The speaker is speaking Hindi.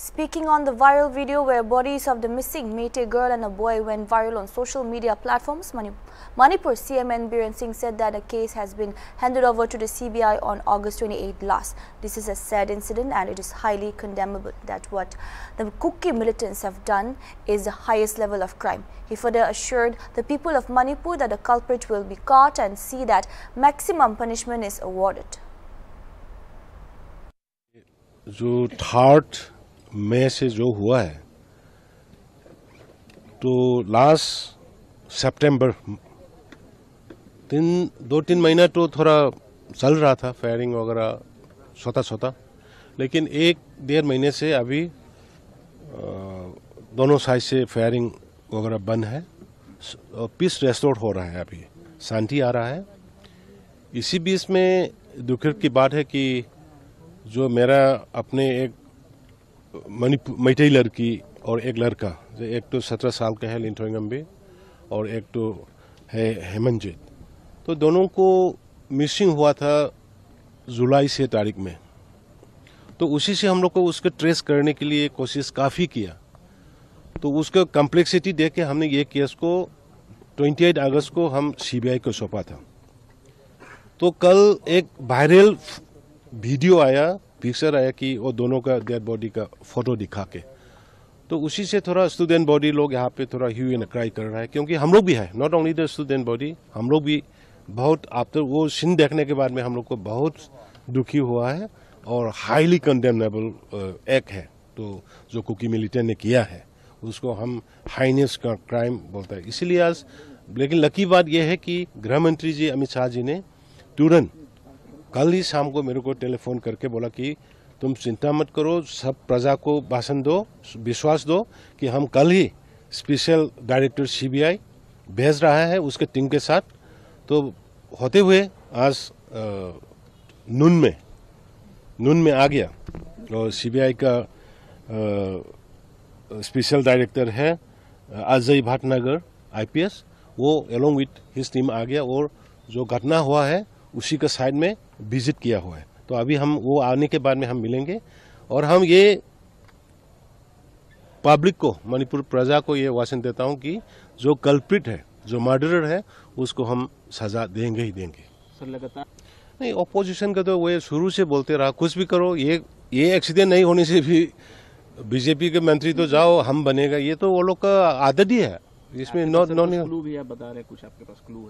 Speaking on the viral video where bodies of the missing Meitei girl and a boy went viral on social media platforms, Manipur CM N. Biren Singh said that a case has been handed over to the CBI on August 28 last. This is a sad incident and it is highly condemnable that what the Kuki militants have done is the highest level of crime. He further assured the people of Manipur that the culprit will be caught and see that maximum punishment is awarded. मई से जो हुआ है तो लास्ट सितंबर तीन दो तीन महीना तो थोड़ा चल रहा था फायरिंग वगैरह सोता सोता लेकिन एक डेढ़ महीने से अभी दोनों साइड से फायरिंग वगैरह बंद है पीस रेस्टोर हो रहा है अभी शांति आ रहा है इसी बीच में दुखर की बात है कि जो मेरा अपने एक मैटई लड़की और एक लड़का एक तो सत्रह साल का है लिंथोंगम में और एक तो है हेमनजीत तो दोनों को मिसिंग हुआ था जुलाई से तारीख में तो उसी से हम लोग को उसको ट्रेस करने के लिए कोशिश काफ़ी किया तो उसका कम्प्लेक्सिटी देख के हमने ये केस को 28 अगस्त को हम सीबीआई को सौंपा था तो कल एक वायरल वीडियो आया पिक्चर आया कि वो दोनों का डेड बॉडी का फोटो दिखा के तो उसी से थोड़ा स्टूडेंट बॉडी लोग यहाँ पे थोड़ा ह्यू एंड क्राई कर रहा है क्योंकि हम लोग भी है not only the student body हम लोग भी बहुत तो वो सीन देखने के बाद में हम लोग को बहुत दुखी हुआ है और हाईली कंडेमनेबल एक्ट है तो जो कुकी मिलिटेंट ने किया है उसको हम हाइनेस का क्राइम बोलते हैं इसीलिए आज लेकिन लकी बात यह है कि गृह मंत्री जी अमित शाह जी ने तुरंत कल ही शाम को मेरे को टेलीफोन करके बोला कि तुम चिंता मत करो सब प्रजा को भाषण दो विश्वास दो कि हम कल ही स्पेशल डायरेक्टर सीबीआई भेज रहा है उसके टीम के साथ तो होते हुए आज नून में नून में आ गया और तो सीबीआई का स्पेशल डायरेक्टर है अजय भाटनगर आईपीएस वो एलोंग विथ हिस्स टीम आ गया और जो घटना हुआ है उसी के साइड में विजिट किया हुआ है तो अभी हम वो आने के बाद में हम मिलेंगे और हम ये पब्लिक को मणिपुर प्रजा को ये वाचन देता हूँ कि जो कल्प्रिट है जो मर्डरर है उसको हम सजा देंगे ही देंगे सर लगातार नहीं अपोजिशन का तो वो शुरू से बोलते रहा कुछ भी करो ये ये एक्सीडेंट नहीं होने से भी बीजेपी के मंत्री तो जाओ हम बनेगा ये तो वो लोग का आदत ही है इसमें नो तो नो भी बता रहे कुछ आपके पास क्लू है